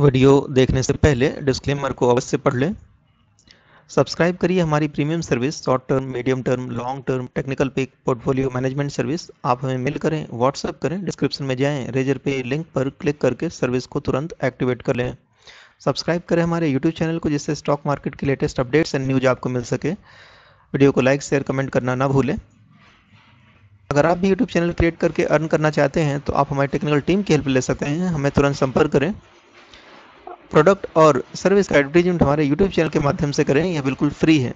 video देखने से पहले डिस्क्लेमर को अवश्य पढ़ लें सब्सक्राइब करिए हमारी premium service short term medium term long term technical पे पोर्टफोलियो मैनेजमेंट सर्विस आप हमें मेल करें व्हाट्सएप करें डिस्क्रिप्शन में जाएं रेजर पे लिंक पर क्लिक करके सर्विस को तुरंत एक्टिवेट कर लें सब्सक्राइब करें हमारे यूट्यूब चैनल को जिससे स्टॉक मार्केट के लेटेस्ट अपडेट्स एंड न्यूज आपको मिल सके वीडियो को लाइक शेयर कमेंट करना ना भूलें अगर आप भी यूट्यूब चैनल क्रिएट करके अर्न करना चाहते हैं तो आप हमारी टेक्निकल टीम की हेल्प ले सकते हैं हमें तुरंत संपर्क करें प्रोडक्ट और सर्विस का एडवर्टीजमेंट हमारे यूट्यूब चैनल के माध्यम से करें यह बिल्कुल फ्री है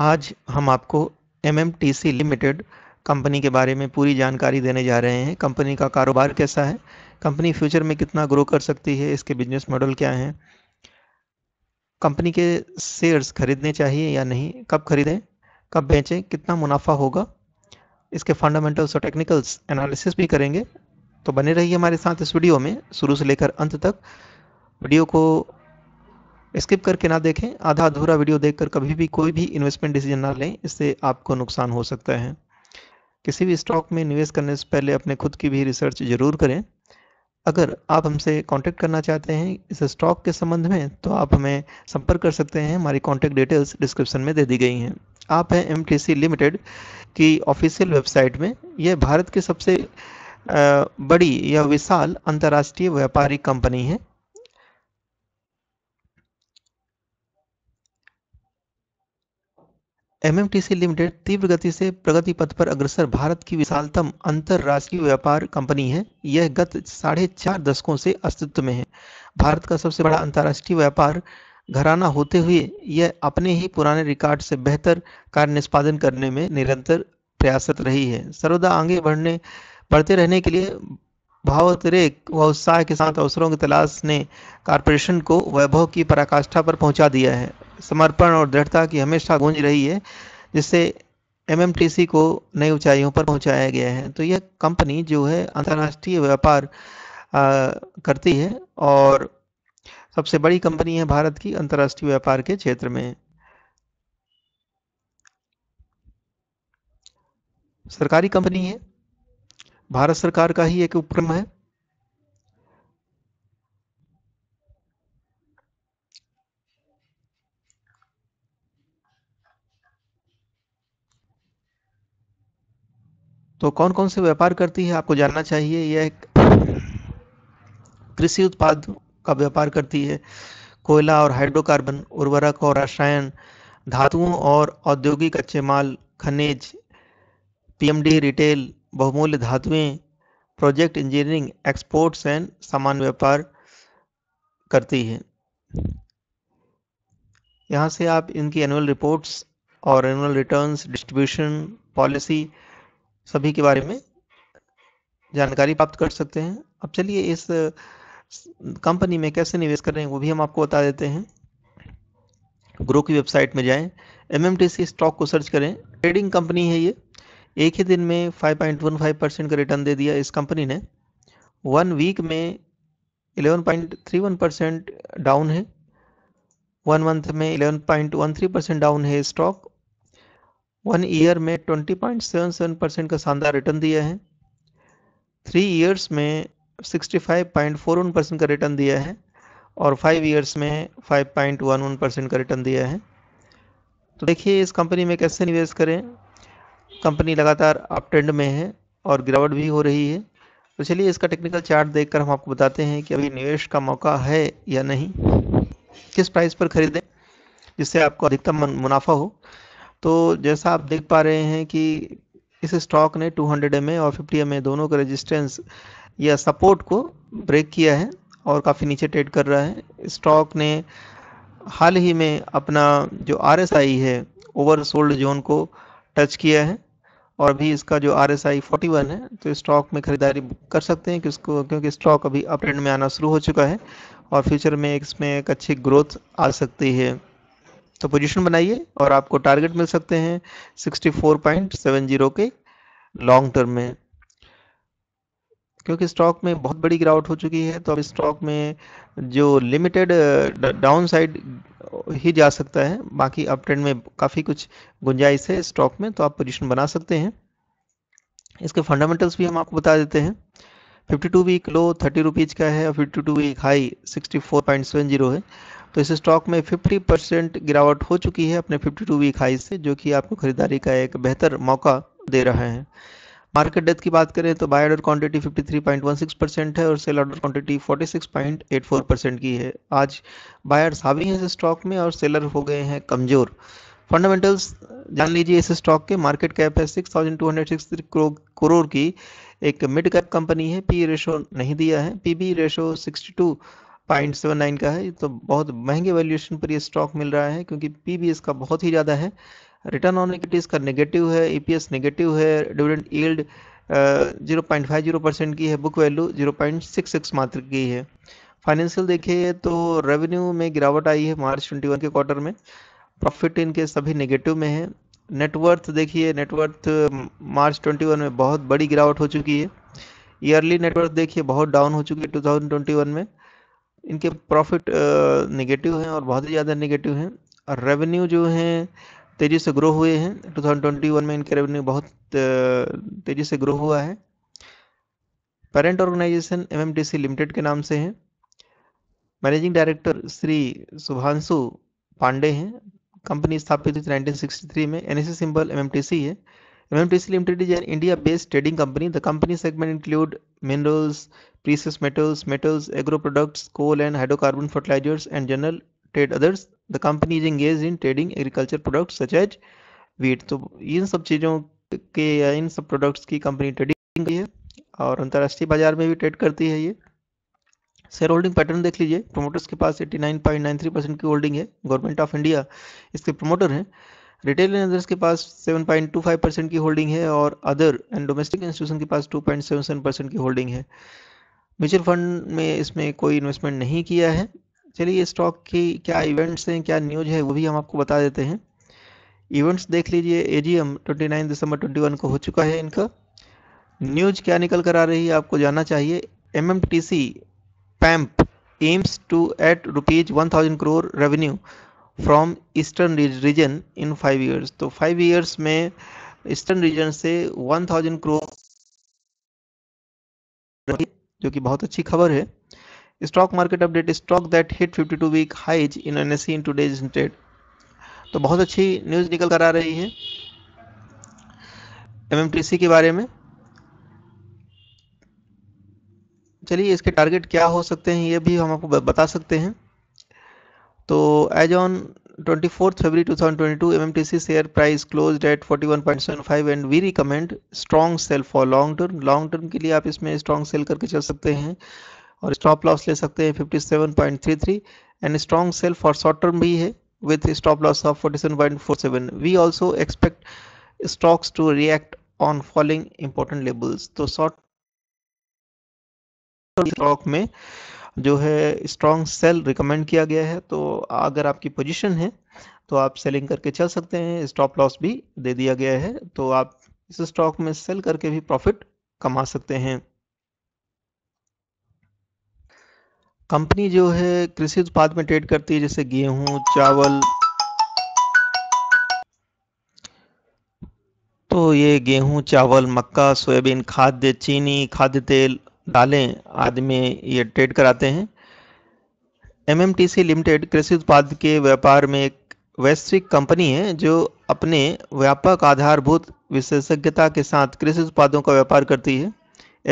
आज हम आपको M M T C limited company के बारे में पूरी जानकारी देने जा रहे हैं कंपनी का कारोबार कैसा है कंपनी फ्यूचर में कितना ग्रो कर सकती है इसके बिजनेस मॉडल क्या हैं कंपनी के शेयर्स खरीदने चाहिए या नहीं कब खरीदें कब बेचें कितना मुनाफा होगा इसके फंडामेंटल्स और टेक्निकल्स एनालिसिस भी करेंगे तो बने रहिए हमारे साथ इस वीडियो में शुरू से लेकर अंत तक वीडियो को स्किप करके ना देखें आधा अधूरा वीडियो देखकर कभी भी कोई भी इन्वेस्टमेंट डिसीजन ना लें इससे आपको नुकसान हो सकता है किसी भी स्टॉक में निवेश करने से पहले अपने खुद की भी रिसर्च जरूर करें अगर आप हमसे कांटेक्ट करना चाहते हैं इस स्टॉक के संबंध में तो आप हमें संपर्क कर सकते हैं हमारी कांटेक्ट डिटेल्स डिस्क्रिप्शन में दे दी गई हैं आप हैं एम लिमिटेड की ऑफिशियल वेबसाइट में यह भारत के सबसे बड़ी या विशाल अंतरराष्ट्रीय व्यापारिक कंपनी है एमएमटीसी लिमिटेड तीव्र गति से प्रगति पथ पर अग्रसर भारत की विशालतम अंतरराष्ट्रीय व्यापार कंपनी है यह गत साढ़े चार दशकों से अस्तित्व में है भारत का सबसे बड़ा अंतरराष्ट्रीय व्यापार घराना होते हुए यह अपने ही पुराने रिकॉर्ड से बेहतर कार्य निष्पादन करने में निरंतर प्रयासरत रही है सर्वदा आगे बढ़ने बढ़ते रहने के लिए भावोतिरेक व उत्साह के साथ अवसरों की तलाश ने कारपोरेशन को वैभव की पराकाष्ठा पर पहुंचा दिया है समर्पण और दृढ़ता की हमेशा गूंज रही है जिससे एम को नई ऊंचाइयों पर पहुंचाया गया है तो यह कंपनी जो है अंतर्राष्ट्रीय व्यापार करती है और सबसे बड़ी कंपनी है भारत की अंतर्राष्ट्रीय व्यापार के क्षेत्र में सरकारी कंपनी है भारत सरकार का ही एक उपक्रम है तो कौन कौन से व्यापार करती है आपको जानना चाहिए यह एक कृषि उत्पाद का व्यापार करती है कोयला और हाइड्रोकार्बन उर्वरक और रसायन धातुओं और औद्योगिक कच्चे माल खनिज पीएमडी रिटेल बहुमूल्य धातुएं प्रोजेक्ट इंजीनियरिंग एक्सपोर्ट्स एंड सामान व्यापार करती है यहाँ से आप इनकी एनुअल रिपोर्ट्स और एनुअल रिटर्न्स डिस्ट्रीब्यूशन पॉलिसी सभी के बारे में जानकारी प्राप्त कर सकते हैं अब चलिए इस कंपनी में कैसे निवेश कर रहे हैं वो भी हम आपको बता देते हैं ग्रो की वेबसाइट में जाएं एम स्टॉक को सर्च करें ट्रेडिंग कंपनी है ये एक ही दिन में 5.15 परसेंट का रिटर्न दे दिया इस कंपनी ने वन वीक में 11.31 परसेंट डाउन है वन मंथ में 11.13 परसेंट डाउन है स्टॉक वन ईयर में 20.77 परसेंट का शानदार रिटर्न दिया है थ्री ईयर्स में 65.41 परसेंट का रिटर्न दिया है और फाइव ईयर्स में 5.11 परसेंट का रिटर्न दिया है तो देखिए इस कंपनी में कैसे निवेश करें कंपनी लगातार अप ट्रेंड में है और गिरावट भी हो रही है तो चलिए इसका टेक्निकल चार्ट देखकर हम आपको बताते हैं कि अभी निवेश का मौका है या नहीं किस प्राइस पर खरीदें जिससे आपको अधिकतम मुनाफा हो तो जैसा आप देख पा रहे हैं कि इस स्टॉक ने 200 हंड्रेड और 50 एम दोनों का रेजिस्टेंस या सपोर्ट को ब्रेक किया है और काफ़ी नीचे ट्रेड कर रहा है स्टॉक ने हाल ही में अपना जो आर है ओवर सोल्ड जोन को टच किया है और अभी इसका जो R S I forty one है तो स्टॉक में खरीदारी कर सकते हैं कि उसको क्योंकि स्टॉक अभी अपट्रेंड में आना शुरू हो चुका है और फ्यूचर में इसमें एक अच्छी ग्रोथ आ सकती है तो पोजीशन बनाइए और आपको टारगेट मिल सकते हैं sixty four point seven zero के लॉन्ग टर्म में क्योंकि स्टॉक में बहुत बड़ी गिरावट हो चुकी है तो अब स्टॉक में जो लिमिटेड डाउन साइड ही जा सकता है बाकी अप ट्रेंड में काफ़ी कुछ गुंजाइश है स्टॉक में तो आप पोजिशन बना सकते हैं इसके फंडामेंटल्स भी हम आपको बता देते हैं 52 वीक लो थर्टी रुपीज़ का है और 52 वीक हाई 64.70 है तो इस स्टॉक में 50 परसेंट गिरावट हो चुकी है अपने 52 वीक हाई से जो कि आपको खरीदारी का एक बेहतर मौका दे रहा है मार्केट डेथ की बात करें तो बाय ऑर्डर क्वांटिटी 53.16 परसेंट है और सेल ऑर्डर क्वांटिटी 46.84 परसेंट की है आज बायर्स हावी हैं इस स्टॉक में और सेलर हो गए हैं कमज़ोर फंडामेंटल्स जान लीजिए इस स्टॉक के मार्केट कैप है six thousand two hundred six crore की एक मिड कैप कंपनी है पी रेशो e नहीं दिया है P B ratio sixty two point seven nine का है तो बहुत महंगे वैल्यूएशन पर यह स्टॉक मिल रहा है क्योंकि पी बी इसका बहुत ही ज़्यादा है रिटर्न ऑन इक्विटी इसका नेगेटिव है ईपीएस e नेगेटिव है dividend yield zero point five zero percent की है book value zero point six six मात्र की है फाइनेंशियल देखिए तो रेवेन्यू में गिरावट आई है मार्च ट्वेंटी वन के क्वार्टर में प्रॉफिट इनके सभी नेगेटिव में है नेटवर्थ देखिए नेटवर्थ मार्च 21 में बहुत बड़ी गिरावट हो चुकी है ईयरली नेटवर्थ देखिए बहुत डाउन हो चुकी है 2021 में इनके प्रॉफिट नेगेटिव हैं और बहुत ही ज़्यादा नेगेटिव हैं और रेवेन्यू जो हैं तेजी से ग्रो हुए हैं 2021 में इनके रेवेन्यू बहुत तेजी से ग्रो हुआ है पेरेंट ऑर्गेनाइजेशन एमएमटीसी लिमिटेड के नाम से है मैनेजिंग डायरेक्टर श्री सुभांशु पांडे हैं कंपनी स्थापित हुई थी में NSE symbol M M MMTC है M MMTC limited is an India based trading company the company segment include minerals precious metals metals agro products coal and hydrocarbon fertilisers and general trade others the company is engage in trading agriculture product such as wheat तो इन सब चीज़ों के इन सब products की company trading की है और अंतर्राष्ट्रीय बाजार में भी ट्रेड करती है ये शेयर होल्डिंग पैटर्न देख लीजिए प्रोमोटर्स के पास 89.93 परसेंट की होल्डिंग है गवर्नमेंट ऑफ इंडिया इसके प्रोमोटर हैं रिटेल इन्वेस्टर्स के पास 7.25 परसेंट की होल्डिंग है और अदर एंड डोमेस्टिक इंस्टीट्यूशन के पास 2.77 परसेंट की होल्डिंग है म्यूचुअल फंड में इसमें कोई इन्वेस्टमेंट नहीं किया है चलिए स्टॉक की क्या इवेंट्स हैं क्या न्यूज है वो भी हम आपको बता देते हैं इवेंट्स देख लीजिए A G M twenty nine December twenty one को हो चुका है इनका न्यूज क्या निकल कर आ रही है आपको जानना चाहिए M M T C PAMP aims to eight rupees one thousand crore revenue from eastern region in five years तो फाइव ईयर्स में ईस्टर्न रीजन से वन थाउजेंड करोर जो कि बहुत अच्छी खबर है stock market update stock that hit 52 week highs in N S in today's trade तो बहुत अच्छी न्यूज़ निकल कर आ रही है एम के बारे में चलिए इसके टारगेट क्या हो सकते हैं ये भी हम आपको बता सकते हैं तो as on 24th February 2022 MMTC share price closed at 41.75 and we recommend strong sell for long term long term के लिए आप इसमें स्ट्रॉन्ग सेल करके चल सकते हैं और स्टॉप लॉस ले सकते हैं 57.33 and strong sell for short term भी है with stop loss of 47.47 we also expect stocks to react on following important levels तो शॉर्ट स्टॉक में जो है स्ट्रॉन्ग सेल रिकमेंड किया गया है तो अगर आपकी पोजीशन है तो आप सेलिंग करके चल सकते हैं स्टॉप लॉस भी दे दिया गया है तो आप इस स्टॉक में सेल करके भी प्रॉफिट कमा सकते हैं कंपनी जो है कृषि उत्पाद में ट्रेड करती है जैसे गेहूं चावल तो ये गेहूं चावल मक्का सोयाबीन खाद्य चीनी खाद्य तेल दालें आदि में ये ट्रेड कराते हैं एमएमटीसी लिमिटेड कृषि उत्पाद के व्यापार में एक वैश्विक कंपनी है जो अपने व्यापक आधारभूत विशेषज्ञता के साथ कृषि उत्पादों का व्यापार करती है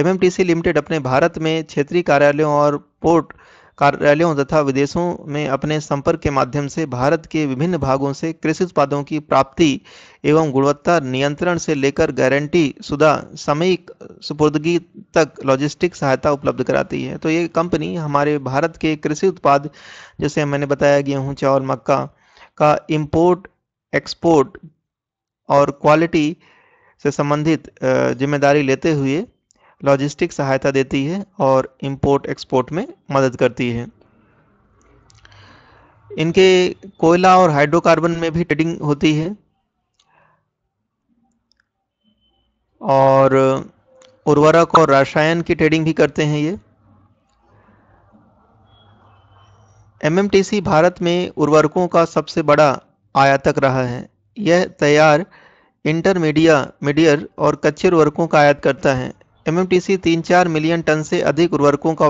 एम एम सी लिमिटेड अपने भारत में क्षेत्रीय कार्यालयों और पोर्ट कार्यालयों तथा विदेशों में अपने संपर्क के माध्यम से भारत के विभिन्न भागों से कृषि उत्पादों की प्राप्ति एवं गुणवत्ता नियंत्रण से लेकर गारंटी सुधा सामयिक सुपुर्दगी तक लॉजिस्टिक सहायता उपलब्ध कराती है तो ये कंपनी हमारे भारत के कृषि उत्पाद जैसे मैंने बताया गेहूँ चावल मक्का का इम्पोर्ट एक्सपोर्ट और क्वालिटी से संबंधित जिम्मेदारी लेते हुए लॉजिस्टिक सहायता देती है और इंपोर्ट एक्सपोर्ट में मदद करती है इनके कोयला और हाइड्रोकार्बन में भी ट्रेडिंग होती है और उर्वरक और रसायन की ट्रेडिंग भी करते हैं ये एमएमटीसी भारत में उर्वरकों का सबसे बड़ा आयातक रहा है यह तैयार इंटरमीडिया मीडियर और कच्चे उर्वरकों का आयात करता है एमएमटीसी तीन चार मिलियन टन से अधिक उर्वरकों का